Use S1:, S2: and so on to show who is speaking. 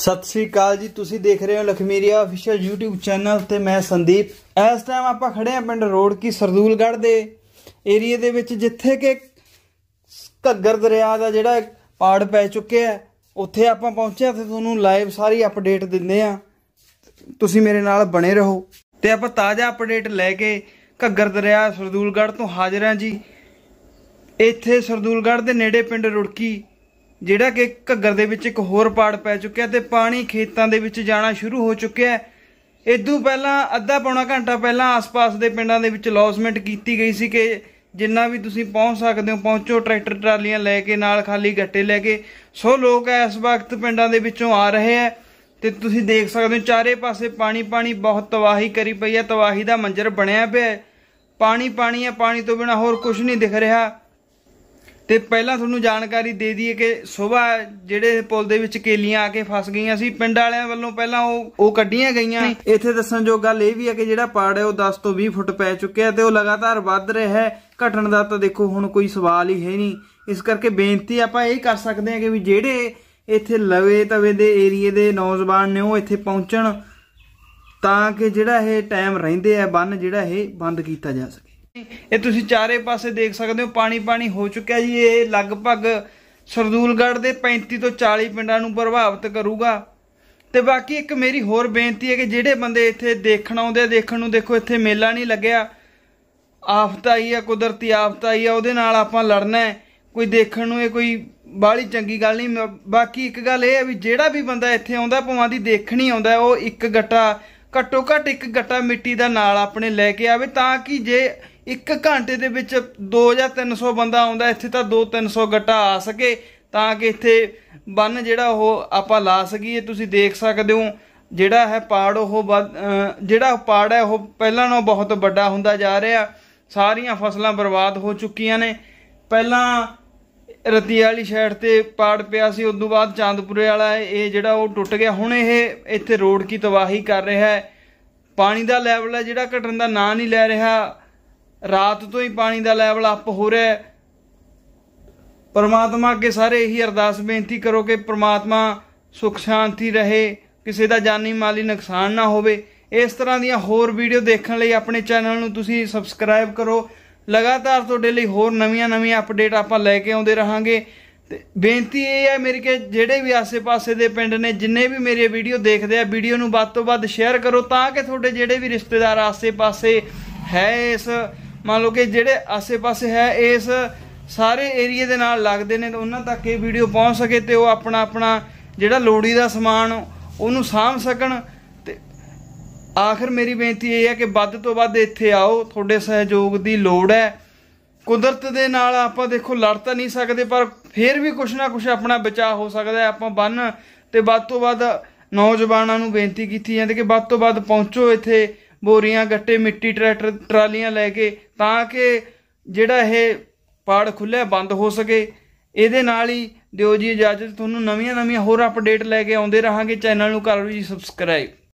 S1: ਸਤਿ ਸ੍ਰੀ ਅਕਾਲ ਜੀ ਤੁਸੀਂ ਦੇਖ ਰਹੇ ਹੋ ਲਖਮੀਰੀਆ ਅਫੀਸ਼ੀਅਲ YouTube ਚੈਨਲ ਤੇ ਮੈਂ ਸੰਦੀਪ ਇਸ ਟਾਈਮ ਆਪਾਂ ਖੜੇ ਆ ਪਿੰਡ ਰੋਡ ਕੀ ਸਰਦੂਲਗੜ ਦੇ ਏਰੀਆ ਦੇ ਵਿੱਚ ਜਿੱਥੇ ਕਿ ਘੱਗਰ ਦਰਿਆ ਦਾ ਜਿਹੜਾ ਪਾੜ ਪੈ ਚੁੱਕਿਆ ਉੱਥੇ ਆਪਾਂ ਪਹੁੰਚੇ ਤੇ ਤੁਹਾਨੂੰ ਲਾਈਵ ਸਾਰੀ ਅਪਡੇਟ ਦਿੰਦੇ ਆ ਤੁਸੀਂ ਮੇਰੇ ਨਾਲ ਬਣੇ ਰਹੋ ਤੇ ਆਪਾਂ ਤਾਜ਼ਾ ਅਪਡੇਟ ਲੈ ਕੇ ਘੱਗਰ ਦਰਿਆ ਸਰਦੂਲਗੜ ਤੋਂ ਹਾਜ਼ਰ ਹਾਂ ਜੀ ਇੱਥੇ ਸਰਦੂਲਗੜ ਦੇ ਨੇੜੇ ਪਿੰਡ ਰੁੜਕੀ ਜਿਹੜਾ ਕਿ ਘੱਗਰ ਦੇ ਵਿੱਚ ਇੱਕ ਹੋਰ ਪਾੜ ਪੈ ਚੁੱਕਿਆ ਤੇ ਪਾਣੀ ਖੇਤਾਂ ਦੇ ਵਿੱਚ ਜਾਣਾ ਸ਼ੁਰੂ ਹੋ ਚੁੱਕਿਆ ਹੈ ਇਦੋਂ ਪਹਿਲਾਂ ਅੱਧਾ ਪੌਣਾ ਘੰਟਾ ਪਹਿਲਾਂ ਆਸ-ਪਾਸ ਦੇ ਪਿੰਡਾਂ ਦੇ ਵਿੱਚ ਲੌਸਮੈਂਟ ਕੀਤੀ ਗਈ ਸੀ ਕਿ ਜਿੰਨਾ ਵੀ ਤੁਸੀਂ ਪਹੁੰਚ ਸਕਦੇ ਹੋ ਪਹੁੰਚੋ ਟਰੈਕਟਰ ਟਰਾਲੀਆਂ ਲੈ ਕੇ ਨਾਲ ਖਾਲੀ ਗੱਟੇ ਲੈ ਕੇ ਸੋ ਲੋਕ ਇਸ ਵਕਤ ਪਿੰਡਾਂ ਦੇ ਵਿੱਚੋਂ ਆ ਰਹੇ ਆ ਤੇ ਤੁਸੀਂ ਦੇਖ ਸਕਦੇ ਹੋ ਚਾਰੇ ਪਾਸੇ ਪਾਣੀ ਪਾਣੀ ਬਹੁਤ ਤਵਾਹੀ ਕਰੀ ਪਈ ਹੈ ਤਵਾਹੀ ਦਾ ਮੰਜ਼ਰ ਬਣਿਆ ਪਿਆ ਪਾਣੀ ਪਾਣੀ ਹੈ ਪਾਣੀ ਤੋਂ ਬਿਨਾ ਹੋਰ ਕੁਝ ਨਹੀਂ ਦਿਖ ਰਿਹਾ ਤੇ ਪਹਿਲਾਂ ਤੁਹਾਨੂੰ ਜਾਣਕਾਰੀ ਦੇ ਦਈਏ ਕਿ ਸਵੇਰ ਜਿਹੜੇ ਪੁਲ ਦੇ ਵਿੱਚ ਕੇਲੀਆਂ ਆ ਕੇ ਫਸ ਗਈਆਂ ਸੀ ਪਿੰਡ ਵਾਲਿਆਂ ਵੱਲੋਂ ਪਹਿਲਾਂ ਉਹ ਉਹ ਕੱਢੀਆਂ ਗਈਆਂ ਇੱਥੇ ਦੱਸਣ ਜੋ ਗੱਲ ਇਹ ਵੀ ਹੈ ਕਿ ਜਿਹੜਾ ਪਾੜ ਹੈ ਉਹ 10 ਤੋਂ 20 ਫੁੱਟ ਪੈ ਚੁੱਕਿਆ ਤੇ ਉਹ ਲਗਾਤਾਰ ਵੱਧ ਰਿਹਾ ਹੈ ਘਟਣ ਦਾ ਤਾਂ ਦੇਖੋ ਹੁਣ ਕੋਈ ਸਵਾਲ ਹੀ ਹੈ ਨਹੀਂ ਇਸ ਕਰਕੇ ਬੇਨਤੀ ਆਪਾਂ ਇਹ ਕਰ ਸਕਦੇ ਹਾਂ ਕਿ ਵੀ ਜਿਹੜੇ ਇੱਥੇ ਲਵੇ ਤਵੇ ਦੇ ਏਰੀਏ ਦੇ ਨੌਜਵਾਨ ਨੇ ਉਹ ਇੱਥੇ ਪਹੁੰਚਣ ਤਾਂ ਕਿ ਜਿਹੜਾ ਇਹ ਟਾਈਮ ਰਹਿੰਦੇ ਆ ਬੰਨ ਜਿਹੜਾ ਇਹ ਬੰਦ ਕੀਤਾ ਜਾ ਸਕੇ ਇਹ ਤੁਸੀਂ ਚਾਰੇ ਪਾਸੇ ਦੇਖ ਸਕਦੇ ਹੋ ਪਾਣੀ ਪਾਣੀ ਹੋ ਚੁੱਕਿਆ ਜੀ ਇਹ ਲਗਭਗ ਸਰਦੂਲਗੜ੍ਹ ਦੇ 35 ਤੋਂ 40 ਪਿੰਡਾਂ ਨੂੰ ਪ੍ਰਭਾਵਿਤ ਕਰੂਗਾ ਤੇ ਬਾਕੀ ਇੱਕ ਮੇਰੀ ਹੋਰ ਬੇਨਤੀ ਹੈ ਕਿ ਜਿਹੜੇ ਬੰਦੇ ਇੱਥੇ ਦੇਖਣ ਆਉਂਦੇ ਦੇਖਣ ਨੂੰ ਦੇਖੋ ਇੱਥੇ ਮੇਲਾ ਨਹੀਂ ਲੱਗਿਆ ਆਫਤ ਆਈ ਆ ਕੁਦਰਤੀ ਆਫਤ ਆਈ ਆ ਉਹਦੇ ਨਾਲ ਆਪਾਂ ਲੜਨਾ ਹੈ ਕੋਈ ਦੇਖਣ ਨੂੰ ਇਹ ਕੋਈ ਬਾਹਲੀ ਚੰਗੀ ਗੱਲ ਨਹੀਂ ਬਾਕੀ ਇੱਕ ਗੱਲ ਇਹ ਹੈ ਵੀ ਜਿਹੜਾ ਵੀ ਬੰਦਾ ਇੱਥੇ ਆਉਂਦਾ ਭਵਾਂ ਦੀ ਦੇਖਣੀ ਆਉਂਦਾ ਉਹ ਇੱਕ ਗੱਟਾ ਘੱਟੋ ਘੱਟ ਇੱਕ ਗੱਟਾ ਮਿੱਟੀ ਦਾ ਨਾਲ ਆਪਣੇ ਲੈ ਕੇ ਆਵੇ ਤਾਂ ਕਿ ਜੇ ਇੱਕ ਘੰਟੇ ਦੇ ਵਿੱਚ 2 ਜਾਂ 300 ਬੰਦਾ ਆਉਂਦਾ ਇੱਥੇ ਤਾਂ 2-300 ਗੱਟਾ ਆ ਸਕੇ ਤਾਂ ਕਿ ਇੱਥੇ ਬੰਨ ਜਿਹੜਾ ਉਹ ਆਪਾਂ ਲਾ ਸਕੀਏ ਤੁਸੀਂ ਦੇਖ ਸਕਦੇ ਹੋ ਜਿਹੜਾ ਹੈ ਪਾੜ ਉਹ ਜਿਹੜਾ ਪਾੜ ਹੈ ਉਹ ਪਹਿਲਾਂ ਨਾਲੋਂ ਬਹੁਤ ਵੱਡਾ ਹੁੰਦਾ ਜਾ ਰਿਹਾ ਸਾਰੀਆਂ ਫਸਲਾਂ ਬਰਬਾਦ ਹੋ ਚੁੱਕੀਆਂ ਨੇ ਪਹਿਲਾਂ ਰਤੀ ਵਾਲੀ ਸ਼ਹਿਰ ਤੇ ਪਾੜ ਪਿਆ ਸੀ ਉਸ ਤੋਂ ਬਾਅਦ ਚਾਂਦਪੁਰੇ ਵਾਲਾ ਇਹ ਜਿਹੜਾ ਉਹ ਟੁੱਟ ਗਿਆ ਹੁਣ ਇਹ ਇੱਥੇ ਰੋਡ ਕੀ ਤਬਾਹੀ ਕਰ ਰਿਹਾ ਹੈ ਪਾਣੀ ਦਾ ਲੈਵਲ ਹੈ ਜਿਹੜਾ ਘਟਣ ਦਾ ਨਾਂ ਨਹੀਂ ਲੈ ਰਿਹਾ ਰਾਤ ਤੋਂ ਹੀ ਪਾਣੀ ਦਾ ਲੈਵਲ ਅਪ ਹੋ ਰਿਹਾ ਹੈ ਪਰਮਾਤਮਾ ਅੱਗੇ ਸਾਰੇ ਇਹੀ ਅਰਦਾਸ ਬੇਨਤੀ ਕਰੋ ਕਿ ਪਰਮਾਤਮਾ ਸੁਖ ਸ਼ਾਂਤੀ ਰਹੇ ਕਿਸੇ ਦਾ ਜਾਨੀ ਮਾਲੀ ਨੁਕਸਾਨ ਨਾ ਹੋਵੇ ਇਸ ਤਰ੍ਹਾਂ ਦੀਆਂ ਹੋਰ ਵੀਡੀਓ ਦੇਖਣ ਲਈ ਆਪਣੇ ਚੈਨਲ ਨੂੰ ਤੁਸੀਂ ਸਬਸਕ੍ਰਾਈਬ ਕਰੋ ਲਗਾਤਾਰ ਤੁਹਾਡੇ ਲਈ ਹੋਰ ਨਵੀਆਂ-ਨਵੀਆਂ ਅਪਡੇਟ ਆਪਾਂ ਲੈ ਕੇ ਆਉਂਦੇ ਰਹਾਂਗੇ ਤੇ ਬੇਨਤੀ ਇਹ ਹੈ ਮੇਰੀ ਕਿ ਜਿਹੜੇ ਵੀ ਆਸ ਪਾਸੇ ਦੇ ਪਿੰਡ ਨੇ ਜਿੰਨੇ ਵੀ ਮੇਰੇ ਵੀਡੀਓ ਦੇਖਦੇ ਆ ਵੀਡੀਓ ਨੂੰ ਵੱਧ ਤੋਂ ਵੱਧ ਸ਼ੇਅਰ ਕਰੋ ਤਾਂ ਕਿ ਤੁਹਾਡੇ ਜਿਹੜੇ ਵੀ ਰਿਸਤੇਦਾਰ ਆਸ ਆਸੇ-ਪਾਸੇ ਹੈ ਇਸ ਮੰਨ ਲਓ ਕਿ ਜਿਹੜੇ ਆਸੇ-ਪਾਸੇ ਹੈ ਇਸ ਸਾਰੇ ਏਰੀਆ ਦੇ ਨਾਲ ਲੱਗਦੇ ਨੇ ਤਾਂ ਉਹਨਾਂ ਤੱਕ ਇਹ ਵੀਡੀਓ ਪਹੁੰਚ ਸਕੇ ਤੇ ਉਹ ਆਪਣਾ ਆਪਣਾ ਜਿਹੜਾ ਲੋੜੀ ਦਾ ਸਮਾਨ ਉਹਨੂੰ ਸਾਂਭ ਸਕਣ ਤੇ ਆਖਰ ਮੇਰੀ ਬੇਨਤੀ ਇਹ ਹੈ ਕਿ ਵੱਧ ਤੋਂ ਵੱਧ ਇੱਥੇ ਆਓ ਤੁਹਾਡੇ ਸਹਿਯੋਗ ਦੀ ਲੋੜ ਹੈ ਕੁਦਰਤ ਦੇ ਨਾਲ ਆਪਾਂ ਦੇਖੋ ਲੜ ਤਾਂ ਨਹੀਂ ਸਕਦੇ ਪਰ ਫੇਰ ਵੀ ਕੁਛ ਨਾ ਕੁਛ ਆਪਣਾ ਬਚਾਅ ਹੋ ਸਕਦਾ ਹੈ ਆਪਾਂ ਬੰਨ ਤੇ ਵੱਧ ਤੋਂ ਵੱਧ ਨੌਜਵਾਨਾਂ ਨੂੰ ਬੇਨਤੀ ਕੀਤੀ ਜਾਂਦੀ ਕਿ ਵੱਧ ਤੋਂ ਵੱਧ ਪਹੁੰਚੋ ਇੱਥੇ ਬੋਰੀਆਂ ਗੱਟੇ ਮਿੱਟੀ ਟਰੈਕਟਰ ਟਰਾਲੀਆਂ ਲੈ ਕੇ ਤਾਂ ਕਿ ਜਿਹੜਾ ਇਹ ਪਾੜ ਖੁੱਲਿਆ ਬੰਦ ਹੋ ਸਕੇ ਇਹਦੇ ਨਾਲ ਹੀ ਦਿਓ ਜੀ ਇਜਾਜ਼ਤ ਤੁਹਾਨੂੰ ਨਵੀਆਂ ਨਵੀਆਂ ਹੋਰ ਅਪਡੇਟ ਲੈ ਕੇ ਆਉਂਦੇ ਰਹਾਂਗੇ ਚੈਨਲ ਨੂੰ ਕਰੋ ਜੀ ਸਬਸਕ੍ਰਾਈਬ